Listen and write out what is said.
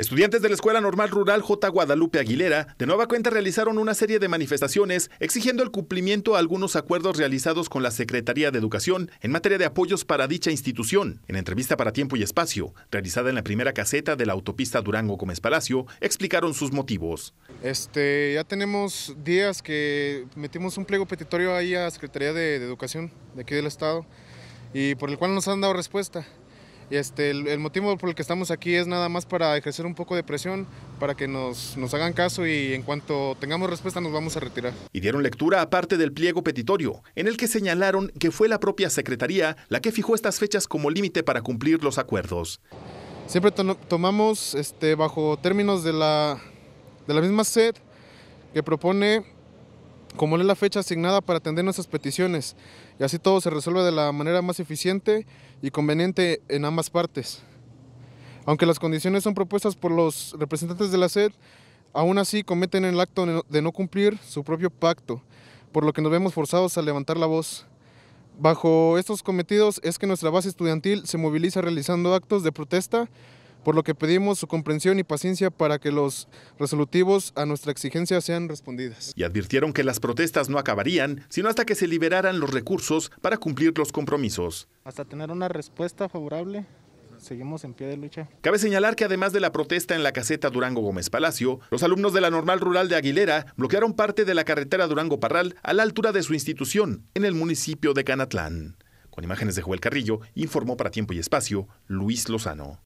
Estudiantes de la Escuela Normal Rural J. Guadalupe Aguilera de nueva cuenta realizaron una serie de manifestaciones exigiendo el cumplimiento a algunos acuerdos realizados con la Secretaría de Educación en materia de apoyos para dicha institución. En entrevista para Tiempo y Espacio, realizada en la primera caseta de la autopista Durango Gómez Palacio, explicaron sus motivos. Este, ya tenemos días que metimos un pliego petitorio ahí a la Secretaría de, de Educación de aquí del Estado y por el cual nos han dado respuesta este, el, motivo por el que estamos aquí es nada más para ejercer un poco de presión, para que nos, nos hagan caso y en cuanto tengamos respuesta nos vamos a retirar. Y dieron lectura aparte del pliego petitorio, en el que señalaron que fue la propia Secretaría la que fijó estas fechas como límite para cumplir los acuerdos. Siempre tomamos este, bajo términos de la, de la misma SED que propone como es la fecha asignada para atender nuestras peticiones y así todo se resuelve de la manera más eficiente y conveniente en ambas partes. Aunque las condiciones son propuestas por los representantes de la SED, aún así cometen el acto de no cumplir su propio pacto, por lo que nos vemos forzados a levantar la voz. Bajo estos cometidos es que nuestra base estudiantil se moviliza realizando actos de protesta por lo que pedimos su comprensión y paciencia para que los resolutivos a nuestra exigencia sean respondidas. Y advirtieron que las protestas no acabarían, sino hasta que se liberaran los recursos para cumplir los compromisos. Hasta tener una respuesta favorable seguimos en pie de lucha. Cabe señalar que además de la protesta en la caseta Durango Gómez Palacio, los alumnos de la normal rural de Aguilera bloquearon parte de la carretera Durango Parral a la altura de su institución, en el municipio de Canatlán. Con imágenes de Joel Carrillo, informó para Tiempo y Espacio Luis Lozano.